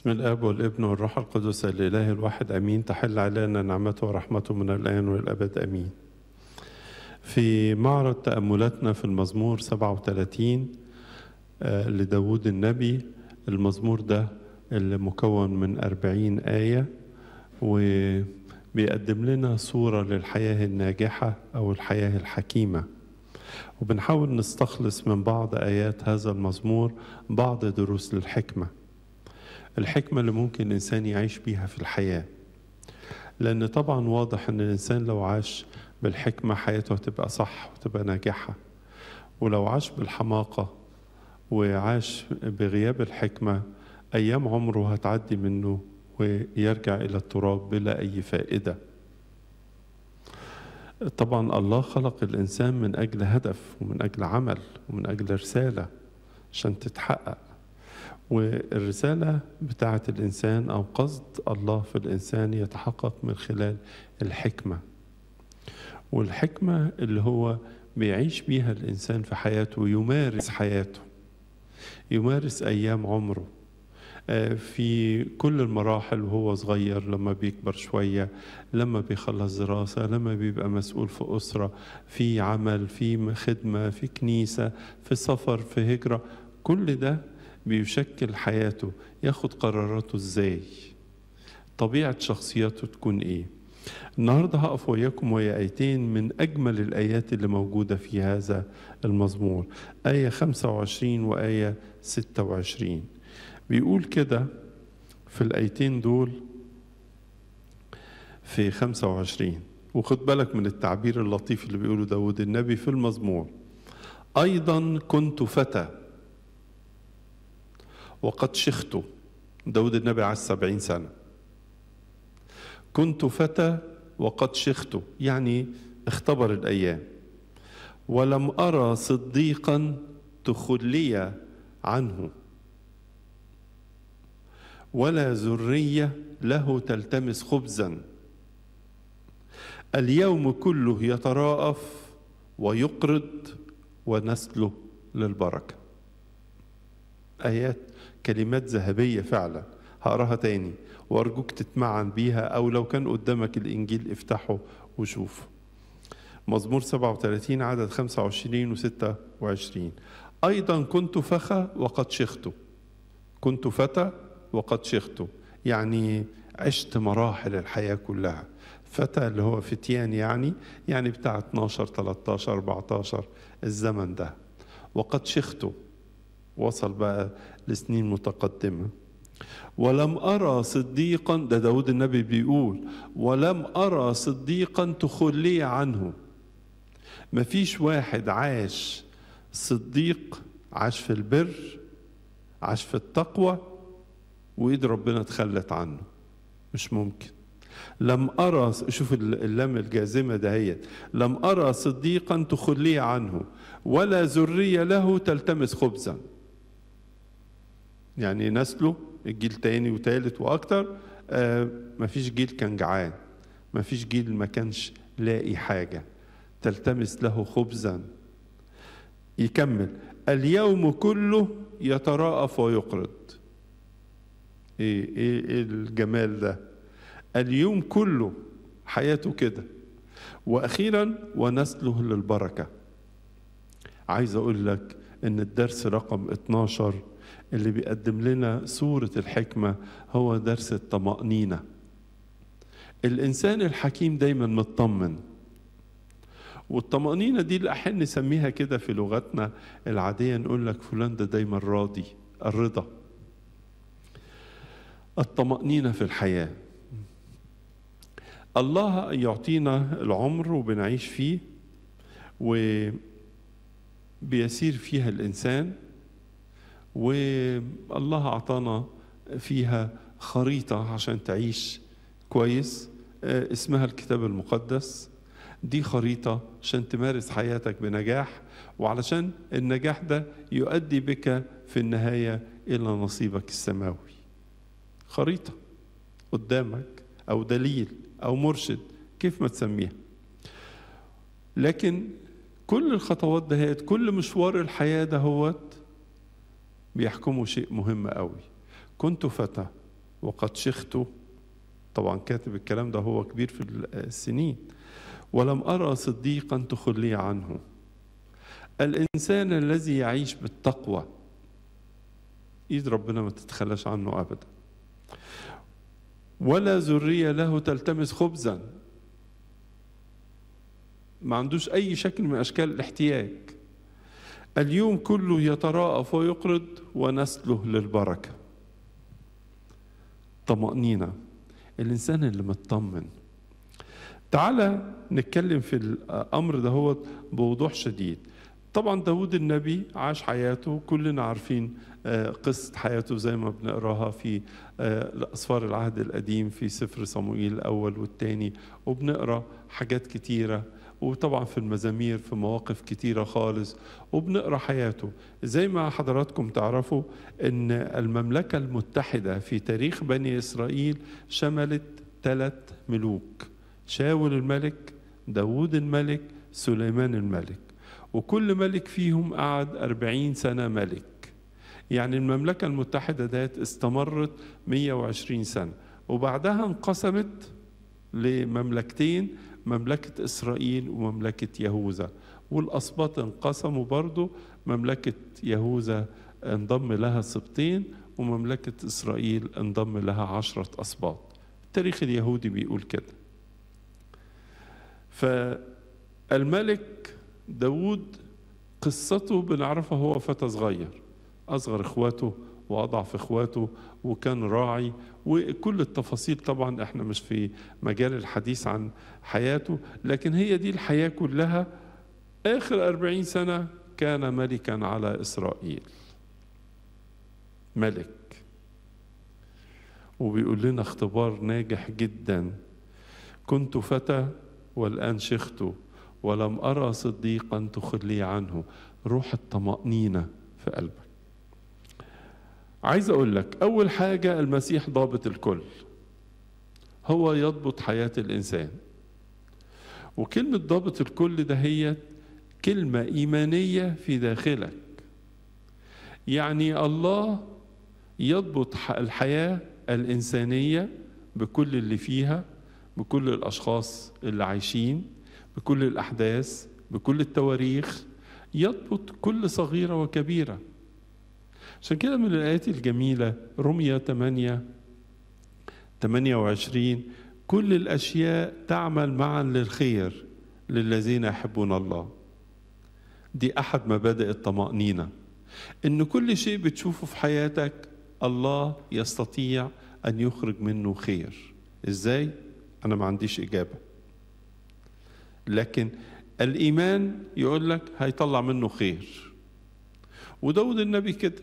بسم الاب والابن والروح القدس الاله الواحد امين تحل علينا نعمته ورحمته من الان والابد امين في معرض تاملاتنا في المزمور 37 آه، لداود النبي المزمور ده اللي مكون من 40 آية وبيقدم لنا صورة للحياة الناجحة أو الحياة الحكيمة وبنحاول نستخلص من بعض آيات هذا المزمور بعض دروس للحكمة الحكمة اللي ممكن الإنسان يعيش بيها في الحياة لأن طبعا واضح أن الإنسان لو عاش بالحكمة حياته هتبقى صح وتبقى ناجحة ولو عاش بالحماقة وعاش بغياب الحكمة أيام عمره هتعدي منه ويرجع إلى التراب بلا أي فائدة طبعا الله خلق الإنسان من أجل هدف ومن أجل عمل ومن أجل رسالة عشان تتحقق والرسالة بتاعة الإنسان أو قصد الله في الإنسان يتحقق من خلال الحكمة والحكمة اللي هو بيعيش بيها الإنسان في حياته يمارس حياته يمارس أيام عمره آه، في كل المراحل وهو صغير لما بيكبر شوية لما بيخلص دراسة لما بيبقى مسؤول في أسرة في عمل في خدمة في كنيسة في سفر في هجرة كل ده بيشكل حياته ياخد قراراته ازاي طبيعة شخصياته تكون ايه النهاردة هقف وياكم ويا آيتين من أجمل الآيات اللي موجودة في هذا المزمور آية 25 وآية 26 بيقول كده في الآيتين دول في 25 وخد بالك من التعبير اللطيف اللي بيقوله داود النبي في المزمور أيضا كنت فتى وقد شخت داود النبي على السبعين سنة كنت فتى وقد شخت يعني اختبر الأيام ولم أرى صديقا تخلي عنه ولا ذرية له تلتمس خبزا اليوم كله يتراءف ويقرض ونسله للبركه آيات كلمات ذهبية فعلا هقراها تاني وأرجوك تتمعن بيها أو لو كان قدامك الإنجيل افتحه وشوفه مزمور 37 عدد 25 و 26 أيضا كنت فخا وقد شخت كنت فتى وقد شخت يعني عشت مراحل الحياة كلها فتى اللي هو فتيان يعني يعني بتاع 12 13 14 الزمن ده وقد شخته وصل بقى لسنين متقدمه ولم أرى صديقا ده داود النبي بيقول ولم أرى صديقا تخلي عنه مفيش واحد عاش صديق عاش في البر عاش في التقوى وإيد ربنا تخلت عنه مش ممكن لم أرى شوف اللام الجازمة دهيت لم أرى صديقا تخلي عنه ولا ذرية له تلتمس خبزا يعني نسله الجيل تاني وتالت واكتر ما آه، مفيش جيل كان جعان مفيش جيل ما كانش لاقي حاجه تلتمس له خبزا يكمل اليوم كله يتراءف ويقرض ايه ايه, إيه الجمال ده اليوم كله حياته كده واخيرا ونسله للبركه عايز اقول لك ان الدرس رقم 12 اللي بيقدم لنا صورة الحكمة هو درس الطمأنينة الإنسان الحكيم دايما مطمن والطمأنينة دي اللي أحيانا نسميها كده في لغتنا العادية نقول لك فلان ده دا دايما راضي الرضا الطمأنينة في الحياة الله يعطينا العمر وبنعيش فيه وبيسير فيها الإنسان والله أعطانا فيها خريطة عشان تعيش كويس آه، اسمها الكتاب المقدس دي خريطة عشان تمارس حياتك بنجاح وعلشان النجاح ده يؤدي بك في النهاية إلى نصيبك السماوي خريطة قدامك أو دليل أو مرشد كيف ما تسميها لكن كل الخطوات دهيت كل مشوار الحياة دهوت بيحكموا شيء مهم قوي كنت فتى وقد شخت طبعا كاتب الكلام ده هو كبير في السنين ولم أرى صديقا تخلي عنه الإنسان الذي يعيش بالتقوى إيد ربنا ما تتخلاش عنه أبدا ولا ذرية له تلتمس خبزا ما عندوش أي شكل من أشكال الاحتياج اليوم كله يتراءف ويقرض ونسله للبركة طمأنينة الإنسان اللي مطمن تعالى نتكلم في الأمر ده هو بوضوح شديد طبعا داود النبي عاش حياته كلنا عارفين آه، قصة حياته زي ما بنقراها في أسفار آه، العهد القديم في سفر صموئيل الأول والثاني وبنقرا حاجات كتيرة وطبعا في المزامير في مواقف كتيرة خالص وبنقرا حياته زي ما حضراتكم تعرفوا ان المملكة المتحدة في تاريخ بني اسرائيل شملت ثلاث ملوك شاول الملك داوود الملك سليمان الملك وكل ملك فيهم قعد أربعين سنة ملك يعني المملكة المتحدة ديت استمرت 120 سنة وبعدها انقسمت لمملكتين مملكة إسرائيل ومملكة يهوذا والأسباط انقسموا برضو مملكة يهوذا انضم لها سبطين ومملكة إسرائيل انضم لها عشرة أسباط التاريخ اليهودي بيقول كده فالملك داود قصته بنعرفها هو فتى صغير أصغر إخواته واضعف اخواته وكان راعي وكل التفاصيل طبعا احنا مش في مجال الحديث عن حياته لكن هي دي الحياه كلها اخر أربعين سنه كان ملكا على اسرائيل ملك وبيقول لنا اختبار ناجح جدا كنت فتى والان شيخت ولم ارى صديقا تخلي عنه روح الطمانينه في قلبه عايز أقول لك أول حاجة المسيح ضابط الكل هو يضبط حياة الإنسان وكلمة ضابط الكل ده هي كلمة إيمانية في داخلك يعني الله يضبط الحياة الإنسانية بكل اللي فيها بكل الأشخاص اللي عايشين بكل الأحداث بكل التواريخ يضبط كل صغيرة وكبيرة عشان كده من الآيات الجميلة رمية 8 28 كل الأشياء تعمل معا للخير للذين يحبون الله دي أحد مبادئ الطمأنينة إن كل شيء بتشوفه في حياتك الله يستطيع أن يخرج منه خير إزاي؟ أنا ما عنديش إجابة لكن الإيمان يقول لك هيطلع منه خير وداود النبي كده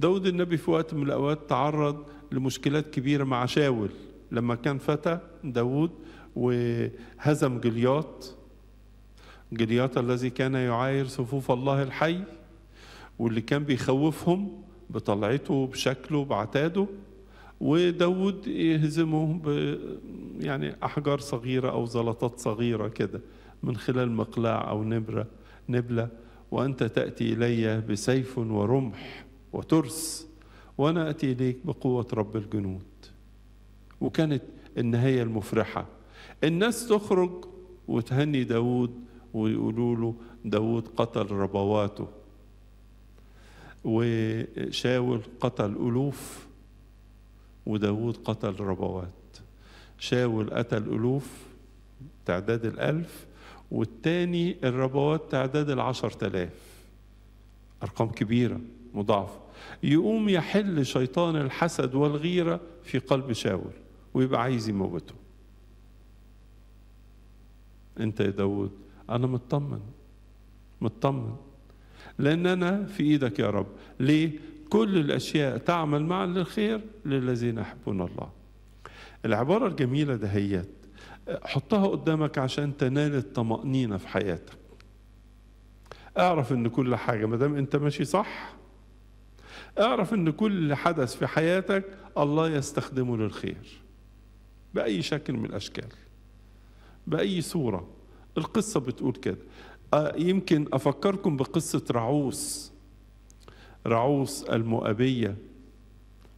داود النبي في وقت من الأوقات تعرض لمشكلات كبيرة مع شاول لما كان فتى داود وهزم جلياط جلياط الذي كان يعاير صفوف الله الحي واللي كان بيخوفهم بطلعته بشكله بعتاده وداود يهزمه ب يعني أحجار صغيرة أو زلطات صغيرة كده من خلال مقلاع أو نبرة نبلة وأنت تأتي إلي بسيف ورمح وترس وأنا أتي إليك بقوة رب الجنود وكانت النهاية المفرحة الناس تخرج وتهني داود ويقولوا له داود قتل ربواته وشاول قتل ألوف وداود قتل ربوات شاول قتل ألوف تعداد الألف والتاني الربوات تعداد العشر تلاف أرقام كبيرة مضاعفة يقوم يحل شيطان الحسد والغيرة في قلب شاول ويبقى عايز يموته انت يا داود انا مطمن مطمن لان انا في ايدك يا رب ليه كل الاشياء تعمل معا للخير للذين يحبون الله العباره الجميله ده هي حطها قدامك عشان تنال الطمانينه في حياتك اعرف ان كل حاجه ما دام انت ماشي صح اعرف ان كل حدث في حياتك الله يستخدمه للخير باي شكل من الاشكال باي صوره القصه بتقول كده يمكن افكركم بقصه رعوس رعوس المؤبيه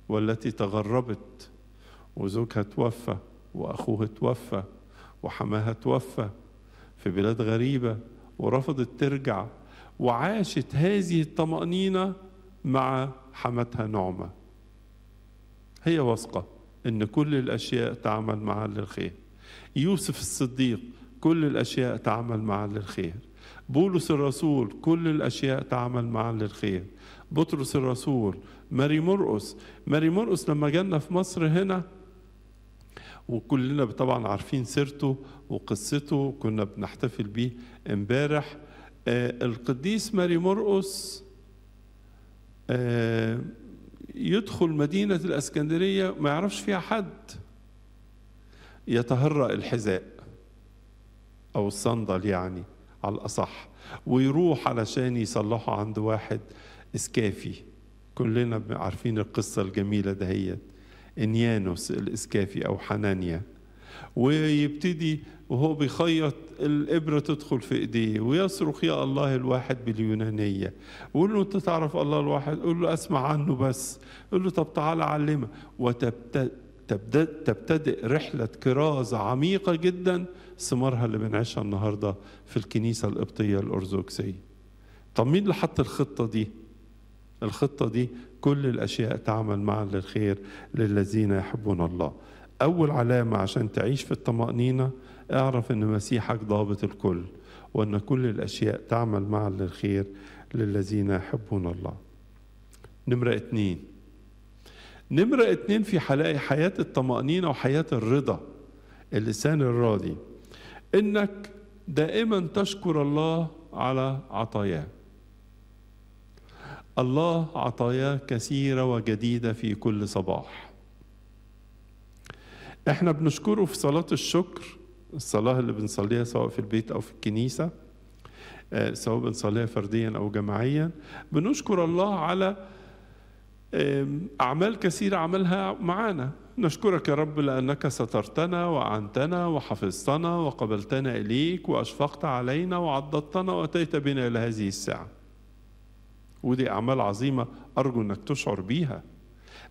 والتي تغربت وزوجها توفى واخوها توفى وحماها توفى في بلاد غريبه ورفضت ترجع وعاشت هذه الطمانينه مع حمتها نعمة هي واثقة إن كل الأشياء تعمل معا للخير يوسف الصديق كل الأشياء تعمل معا للخير بولس الرسول كل الأشياء تعمل معا للخير بطرس الرسول ماري مرقس ماري مرقس لما جانا في مصر هنا وكلنا طبعا عارفين سيرته وقصته كنا بنحتفل بيه امبارح آه، القديس ماري مرقس آه، يدخل مدينة الأسكندرية ما يعرفش فيها حد يتهرأ الحذاء أو الصندل يعني على الأصح ويروح علشان يصلحه عند واحد إسكافي كلنا عارفين القصة الجميلة دهيت إنيانوس الإسكافي أو حنانيا ويبتدي وهو بيخيط الإبرة تدخل في إيديه ويصرخ يا الله الواحد باليونانية ويقول له أنت تعرف الله الواحد قول له أسمع عنه بس قول له طب تعالى علمه وتبتدئ رحلة كرازة عميقة جدا ثمارها اللي بنعيشها النهاردة في الكنيسة القبطية الأرثوذكسية طب مين اللي حط الخطة دي؟ الخطة دي كل الأشياء تعمل معا للخير للذين يحبون الله أول علامة عشان تعيش في الطمأنينة اعرف أن مسيحك ضابط الكل وأن كل الأشياء تعمل معا للخير للذين يحبون الله نمرة اتنين نمرة اتنين في حياة الطمأنينة وحياة الرضا اللسان الراضي إنك دائما تشكر الله على عطاياه الله عطاياه كثيرة وجديدة في كل صباح احنا بنشكره في صلاة الشكر الصلاة اللي بنصليها سواء في البيت أو في الكنيسة آه، سواء بنصليها فرديا أو جماعيا بنشكر الله على أعمال كثيرة عملها معانا نشكرك يا رب لأنك سترتنا وأعنتنا وحفظتنا وقبلتنا إليك وأشفقت علينا وعضدتنا وأتيت بنا إلى هذه الساعة ودي أعمال عظيمة أرجو أنك تشعر بيها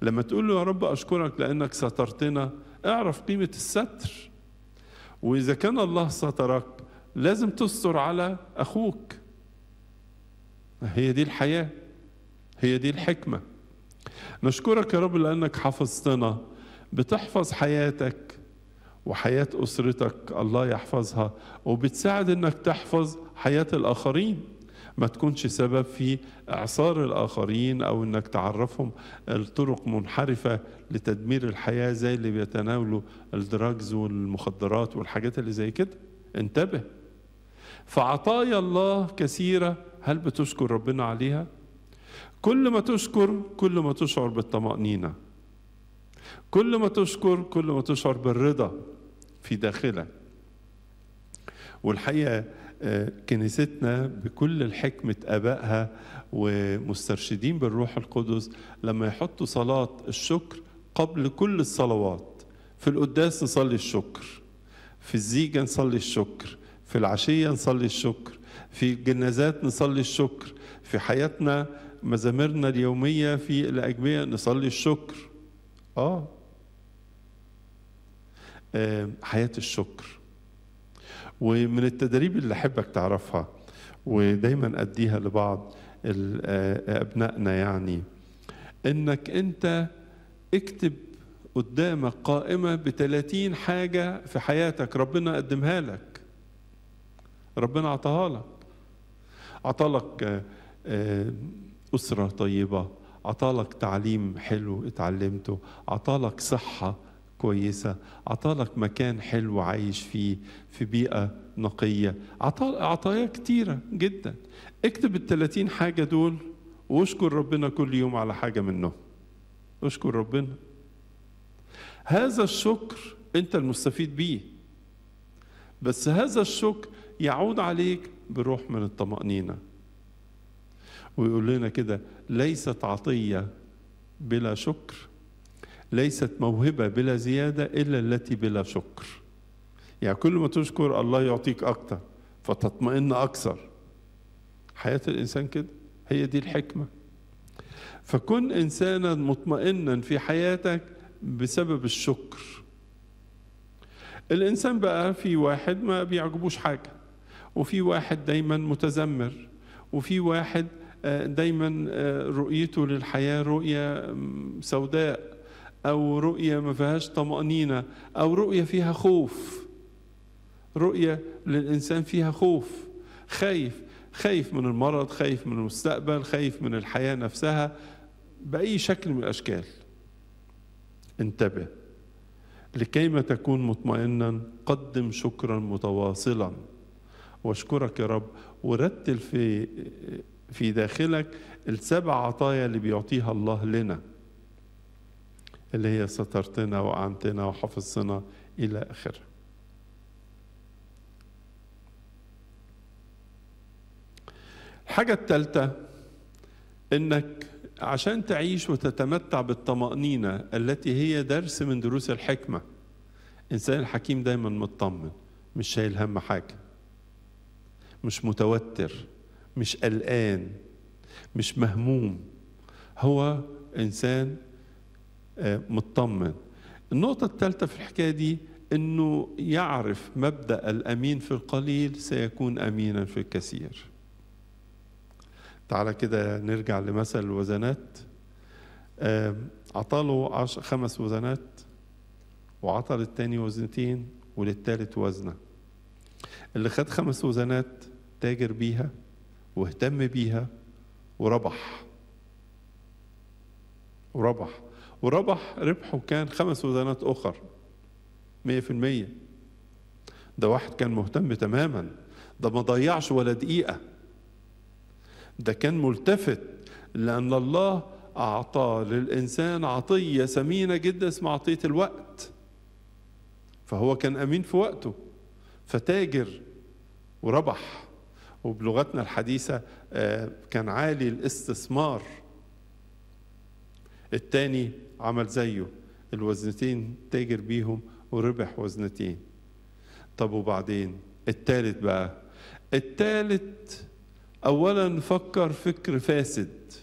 لما تقول له يا رب أشكرك لأنك سترتنا اعرف قيمة الستر وإذا كان الله سترك لازم تستر على أخوك هي دي الحياة هي دي الحكمة نشكرك يا رب لأنك حفظتنا بتحفظ حياتك وحياة أسرتك الله يحفظها وبتساعد أنك تحفظ حياة الآخرين ما تكونش سبب في إعصار الآخرين أو أنك تعرفهم الطرق منحرفة لتدمير الحياة زي اللي بيتناولوا الدراجز والمخدرات والحاجات اللي زي كده انتبه فعطايا الله كثيرة هل بتشكر ربنا عليها؟ كل ما تشكر كل ما تشعر بالطمأنينة كل ما تشكر كل ما تشعر بالرضا في داخلك والحقيقة كنيستنا بكل الحكمة أبائها ومسترشدين بالروح القدس لما يحطوا صلاة الشكر قبل كل الصلوات في القداس نصلي الشكر في الزيجة نصلي الشكر في العشية نصلي الشكر في الجنازات نصلي الشكر في حياتنا مزاميرنا اليومية في الأجمية نصلي الشكر آه, آه. حياة الشكر ومن التدريب اللي أحبك تعرفها ودايما أديها لبعض آه، أبنائنا يعني إنك أنت اكتب قدامك قائمة بتلاتين حاجة في حياتك ربنا قدمها لك ربنا عطاها لك عطالك آه، آه، أسرة طيبة عطالك تعليم حلو اتعلمته عطالك صحة كويسة أعطالك مكان حلو عايش فيه في بيئة نقية عطايا كتيرة جدا اكتب التلاتين حاجة دول واشكر ربنا كل يوم على حاجة منهم اشكر ربنا هذا الشكر انت المستفيد بيه بس هذا الشكر يعود عليك بروح من الطمأنينة ويقول لنا كده ليست عطية بلا شكر ليست موهبة بلا زيادة إلا التي بلا شكر يعني كل ما تشكر الله يعطيك أكثر فتطمئن أكثر حياة الإنسان كده هي دي الحكمة فكن إنسانا مطمئنا في حياتك بسبب الشكر الإنسان بقى في واحد ما بيعجبوش حاجة وفي واحد دايما متذمر وفي واحد آه، دايما آه، رؤيته للحياة رؤية سوداء أو رؤية ما فيهاش طمأنينة أو رؤية فيها خوف رؤية للإنسان فيها خوف خايف خايف من المرض خايف من المستقبل خايف من الحياة نفسها بأي شكل من الأشكال انتبه لكيما تكون مطمئنا قدم شكرا متواصلا واشكرك يا رب ورتل في في داخلك السبع عطايا اللي بيعطيها الله لنا اللي هي سترتنا وأعنتنا وحفظتنا إلى آخره الحاجة الثالثة إنك عشان تعيش وتتمتع بالطمأنينة التي هي درس من دروس الحكمة الإنسان الحكيم دايما مطمن مش شايل هم حاجة مش متوتر مش قلقان مش مهموم هو إنسان آه، مطمن النقطة الثالثة في الحكاية دي أنه يعرف مبدأ الأمين في القليل سيكون أمينا في الكثير تعالى كده نرجع لمثل الوزنات آه، عطاله خمس وزنات وعطى للتاني وزنتين وللتالت وزنة اللي خد خمس وزنات تاجر بيها واهتم بيها وربح وربح وربح ربحه كان خمس وزنات أخر مية في المية ده واحد كان مهتم تماما ده ما ضيعش ولا دقيقة ده كان ملتفت لأن الله أعطى للإنسان عطية ثمينة جدا اسمها عطية الوقت فهو كان أمين في وقته فتاجر وربح وبلغتنا الحديثة آه، كان عالي الاستثمار التاني عمل زيه الوزنتين تاجر بيهم وربح وزنتين طب وبعدين التالت بقى التالت اولا فكر فكر فاسد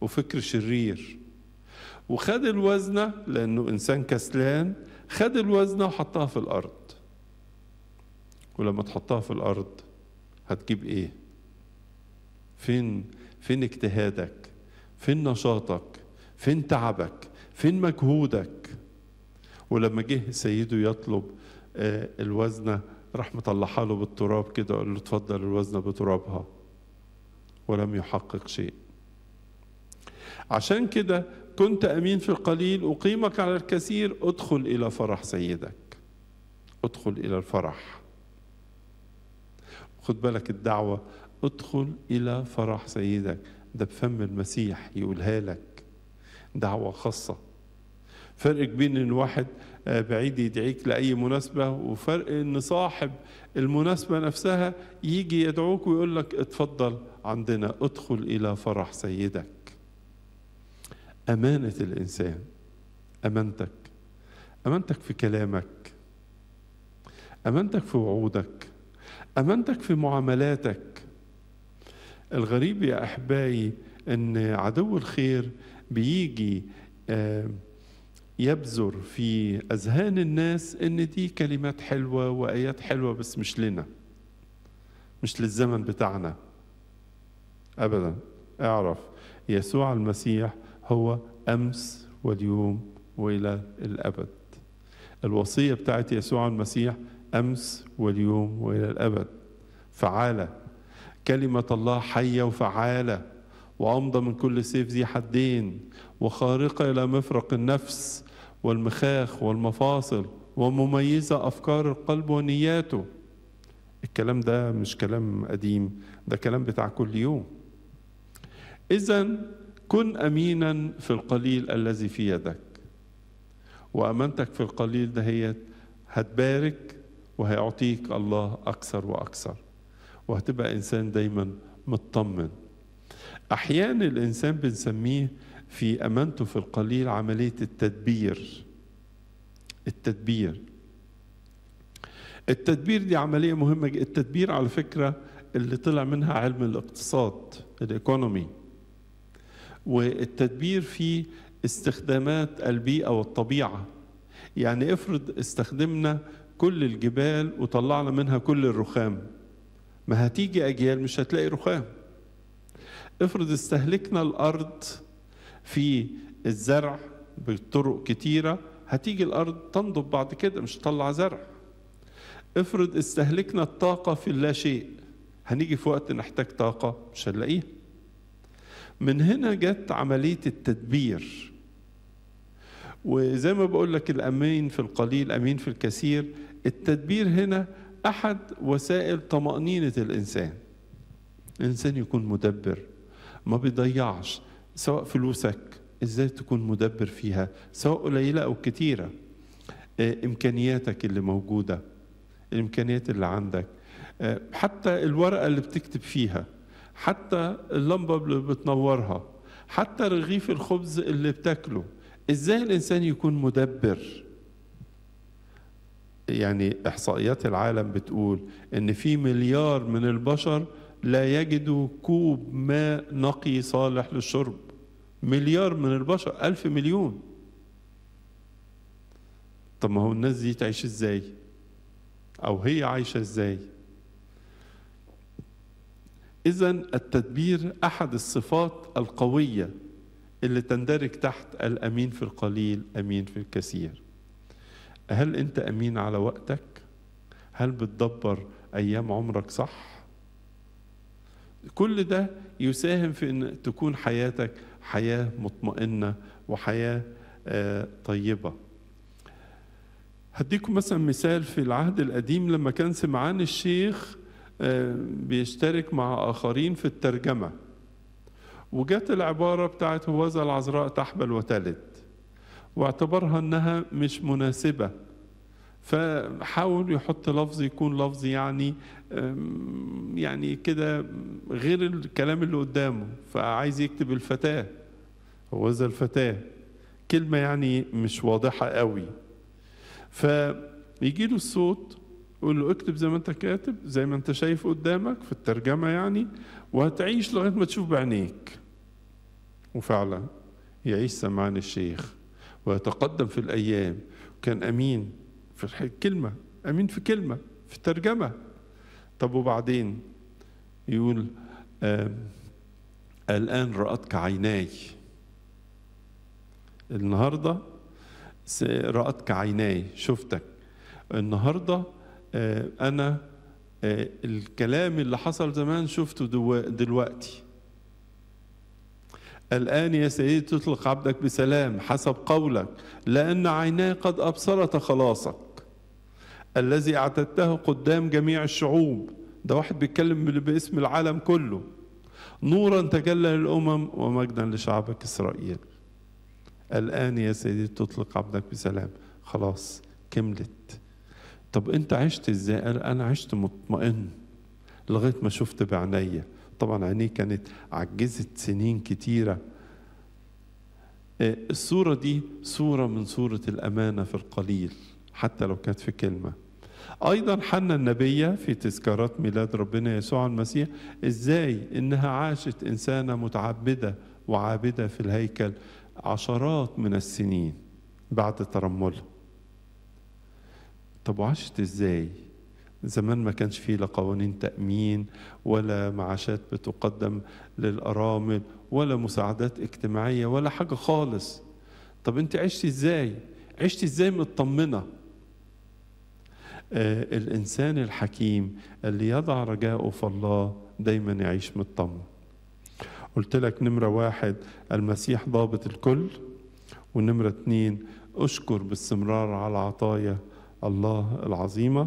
وفكر شرير وخد الوزنة لأنه إنسان كسلان خد الوزنة وحطها في الأرض ولما تحطها في الأرض هتجيب إيه؟ فين فين اجتهادك؟ فين نشاطك؟ فين تعبك فين مجهودك ولما جه سيده يطلب آه، الوزنة راح مطلعها له بالتراب كده قال له اتفضل الوزنة بترابها ولم يحقق شيء عشان كده كنت أمين في القليل أقيمك على الكثير ادخل إلى فرح سيدك ادخل إلى الفرح خد بالك الدعوة ادخل إلى فرح سيدك ده بفم المسيح يقولها لك دعوة خاصة فرق بين ان واحد آه، بعيد يدعيك لأي مناسبة وفرق ان صاحب المناسبة نفسها يجي يدعوك ويقول لك اتفضل عندنا ادخل إلى فرح سيدك أمانة الإنسان أمانتك أمانتك في كلامك أمانتك في وعودك أمانتك في معاملاتك الغريب يا أحبائي أن عدو الخير بيجي آه، يبذر في أذهان الناس إن دي كلمات حلوة وآيات حلوة بس مش لنا مش للزمن بتاعنا أبدا اعرف يسوع المسيح هو أمس واليوم وإلى الأبد الوصية بتاعت يسوع المسيح أمس واليوم وإلى الأبد فعالة كلمة الله حية وفعالة وعمضة من كل سيف ذي حدين وخارقة إلى مفرق النفس والمخاخ والمفاصل ومميزة أفكار القلب ونياته الكلام ده مش كلام قديم ده كلام بتاع كل يوم إذا كن أمينا في القليل الذي في يدك وأمانتك في القليل ده هي هتبارك وهيعطيك الله أكثر وأكثر وهتبقى إنسان دايما مطمن أحيانا الإنسان بنسميه في أمانته في القليل عملية التدبير التدبير التدبير دي عملية مهمة التدبير على فكرة اللي طلع منها علم الاقتصاد الايكونومي والتدبير في استخدامات البيئة والطبيعة يعني افرض استخدمنا كل الجبال وطلعنا منها كل الرخام ما هتيجي أجيال مش هتلاقي رخام افرض استهلكنا الارض في الزرع بطرق كتيره هتيجي الارض تنضب بعد كده مش تطلع زرع افرض استهلكنا الطاقه في اللا شيء هنيجي في وقت نحتاج طاقه مش هنلاقيها من هنا جت عمليه التدبير وزي ما بقول لك الامين في القليل امين في الكثير التدبير هنا احد وسائل طمانينه الانسان الانسان يكون مدبر ما بيضيعش سواء فلوسك ازاي تكون مدبر فيها سواء قليله او كتيره آه، امكانياتك اللي موجوده الامكانيات اللي عندك آه، حتى الورقه اللي بتكتب فيها حتى اللمبه اللي بتنورها حتى رغيف الخبز اللي بتاكله ازاي الانسان يكون مدبر يعني احصائيات العالم بتقول ان في مليار من البشر لا يجدوا كوب ماء نقي صالح للشرب مليار من البشر ألف مليون طب ما هو الناس دي تعيش ازاي أو هي عايشة ازاي إذا التدبير أحد الصفات القوية اللي تندرج تحت الأمين في القليل أمين في الكثير هل أنت أمين على وقتك؟ هل بتدبر أيام عمرك صح؟ كل ده يساهم في ان تكون حياتك حياه مطمئنه وحياه آه، طيبه هديكم مثلا مثال في العهد القديم لما كان سمعان الشيخ آه، بيشترك مع آخرين في الترجمة وجت العبارة بتاعت هوذا العذراء تحبل وتلد واعتبرها أنها مش مناسبة فحاول يحط لفظ يكون لفظ يعني يعني كده غير الكلام اللي قدامه فعايز يكتب الفتاة هو ذا الفتاة كلمة يعني مش واضحة قوي فيجي له الصوت يقول له اكتب زي ما انت كاتب زي ما انت شايف قدامك في الترجمة يعني وهتعيش لغاية ما تشوف بعينيك وفعلا يعيش سمعان الشيخ ويتقدم في الأيام كان أمين في الكلمة أمين في كلمة في الترجمة طب وبعدين يقول الآن رأتك عيناي النهاردة رأتك عيناي شفتك النهاردة أنا الكلام اللي حصل زمان شفته دلوقتي الآن يا سيدي تطلق عبدك بسلام حسب قولك لأن عيناي قد أبصرت خلاصك الذي اعتدته قدام جميع الشعوب ده واحد بيتكلم باسم العالم كله نورا تجلى للامم ومجدا لشعبك اسرائيل الان يا سيدي تطلق عبدك بسلام خلاص كملت طب انت عشت ازاي انا عشت مطمئن لغايه ما شفت بعينيا طبعا عينيه كانت عجزت سنين كتيره آه، الصوره دي صوره من صوره الامانه في القليل حتى لو كانت في كلمه ايضا حنا النبيه في تذكارات ميلاد ربنا يسوع المسيح ازاي انها عاشت انسانه متعبده وعابده في الهيكل عشرات من السنين بعد ترملها طب وعاشت ازاي زمان ما كانش فيه لا قوانين تأمين ولا معاشات بتقدم للأرامل ولا مساعدات اجتماعية ولا حاجة خالص طب انت عشتي ازاي عشتي ازاي مطمنة آه، الإنسان الحكيم اللي يضع رجاءه في الله دايما يعيش مطمن قلت لك نمرة واحد المسيح ضابط الكل ونمرة اتنين أشكر باستمرار على عطايا الله العظيمة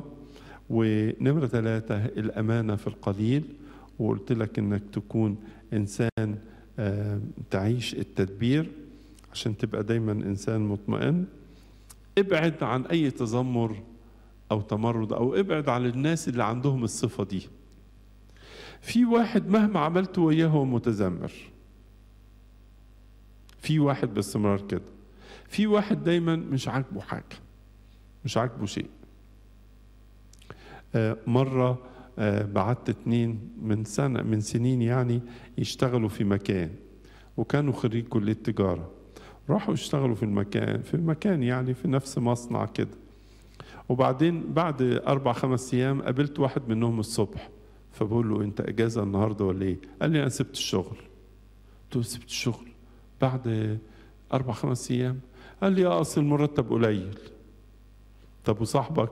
ونمرة ثلاثة الأمانة في القليل وقلت لك إنك تكون إنسان آه، تعيش التدبير عشان تبقى دايما إنسان مطمئن ابعد عن أي تذمر أو تمرد أو ابعد عن الناس اللي عندهم الصفة دي في واحد مهما عملت وياه هو متذمر في واحد باستمرار كده في واحد دايما مش عاجبه حاجة مش عاجبه شيء آه، مرة آه، بعت اتنين من سنة من سنين يعني يشتغلوا في مكان وكانوا خريج كلية تجارة راحوا يشتغلوا في المكان في المكان يعني في نفس مصنع كده وبعدين بعد أربع خمس أيام قابلت واحد منهم الصبح فبقول له أنت إجازة النهاردة ولا إيه؟ قال لي أنا سبت الشغل قلت له سبت الشغل بعد أربع خمس أيام قال لي آه، أصل المرتب قليل طب وصاحبك؟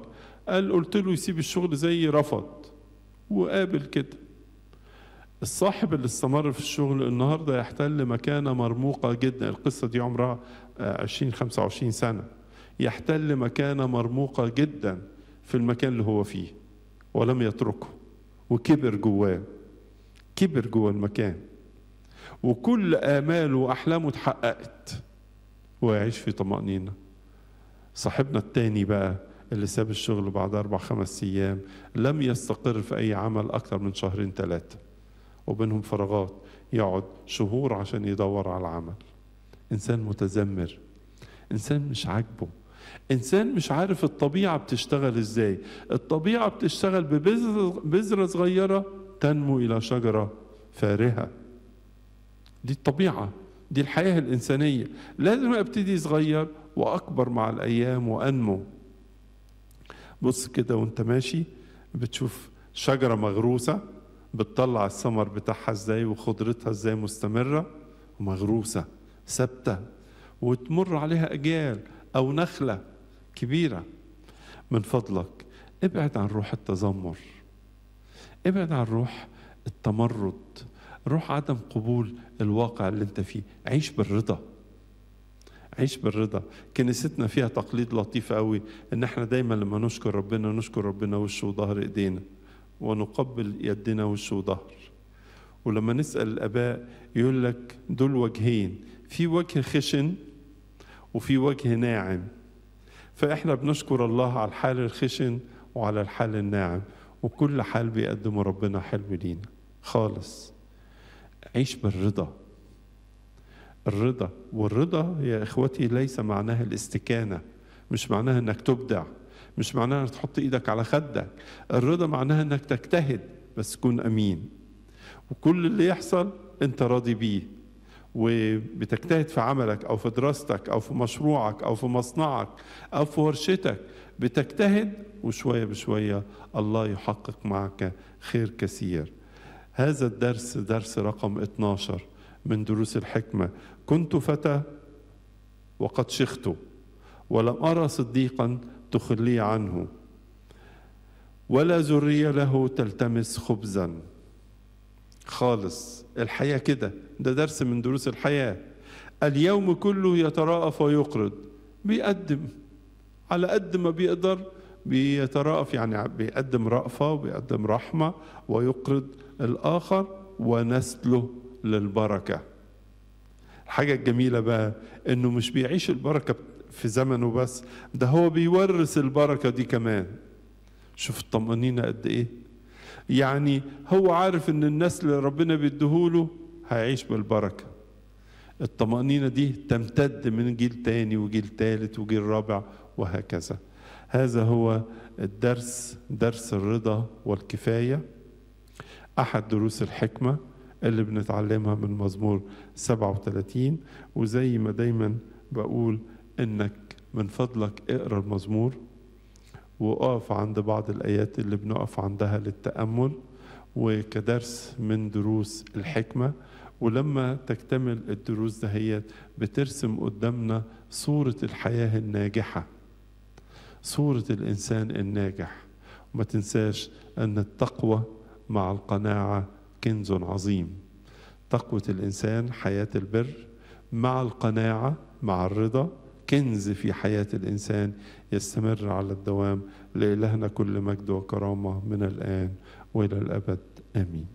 قال قلت له يسيب الشغل زي رفض وقابل كده الصاحب اللي استمر في الشغل النهارده يحتل مكانه مرموقه جدا القصه دي عمرها 20 25 سنه يحتل مكانة مرموقة جدا في المكان اللي هو فيه ولم يتركه وكبر جواه كبر جوه المكان وكل آماله وأحلامه اتحققت ويعيش في طمأنينة صاحبنا التاني بقى اللي ساب الشغل بعد أربع خمس أيام لم يستقر في أي عمل أكثر من شهرين ثلاثة وبينهم فراغات يقعد شهور عشان يدور على العمل إنسان متذمر إنسان مش عاجبه انسان مش عارف الطبيعه بتشتغل ازاي الطبيعه بتشتغل ببذره صغيره تنمو الى شجره فارهه دي الطبيعه دي الحياه الانسانيه لازم ابتدي صغير واكبر مع الايام وانمو بص كده وانت ماشي بتشوف شجره مغروسه بتطلع الثمر بتاعها ازاي وخضرتها ازاي مستمره ومغروسه ثابته وتمر عليها اجيال أو نخلة كبيرة من فضلك ابعد عن روح التذمر ابعد عن روح التمرد روح عدم قبول الواقع اللي انت فيه عيش بالرضا عيش بالرضا كنيستنا فيها تقليد لطيف قوي ان احنا دايما لما نشكر ربنا نشكر ربنا وش وظهر ايدينا ونقبل يدنا وش وظهر ولما نسال الاباء يقول لك دول وجهين في وجه خشن وفي وجه ناعم فإحنا بنشكر الله على الحال الخشن وعلى الحال الناعم وكل حال بيقدمه ربنا حلو لينا خالص عيش بالرضا الرضا والرضا يا إخوتي ليس معناها الاستكانة مش معناها إنك تبدع مش معناها انك تحط ايدك على خدك الرضا معناها انك تجتهد بس تكون امين وكل اللي يحصل انت راضي بيه وبتجتهد في عملك او في دراستك او في مشروعك او في مصنعك او في ورشتك بتجتهد وشويه بشويه الله يحقق معك خير كثير. هذا الدرس درس رقم 12 من دروس الحكمه كنت فتى وقد شخت ولم ارى صديقا تخلي عنه ولا ذريه له تلتمس خبزا خالص الحياة كده ده درس من دروس الحياة اليوم كله يتراءف ويقرض بيقدم على قد ما بيقدر بيتراءف يعني بيقدم رأفة وبيقدم رحمة ويقرض الآخر ونسله للبركة الحاجة الجميلة بقى إنه مش بيعيش البركة في زمنه بس ده هو بيورث البركة دي كمان شوف الطمأنينة قد إيه يعني هو عارف ان النسل اللي ربنا بيديهوله هيعيش بالبركه الطمأنينة دي تمتد من جيل تاني وجيل تالت وجيل رابع وهكذا هذا هو الدرس درس الرضا والكفاية أحد دروس الحكمة اللي بنتعلمها من مزمور 37 وزي ما دايما بقول إنك من فضلك اقرأ المزمور وأقف عند بعض الآيات اللي بنقف عندها للتأمل وكدرس من دروس الحكمة ولما تكتمل الدروس دهيت بترسم قدامنا صورة الحياة الناجحة صورة الإنسان الناجح وما تنساش أن التقوى مع القناعة كنز عظيم تقوة الإنسان حياة البر مع القناعة مع الرضا كنز في حياة الإنسان يستمر على الدوام لإلهنا كل مجد وكرامة من الآن وإلى الأبد آمين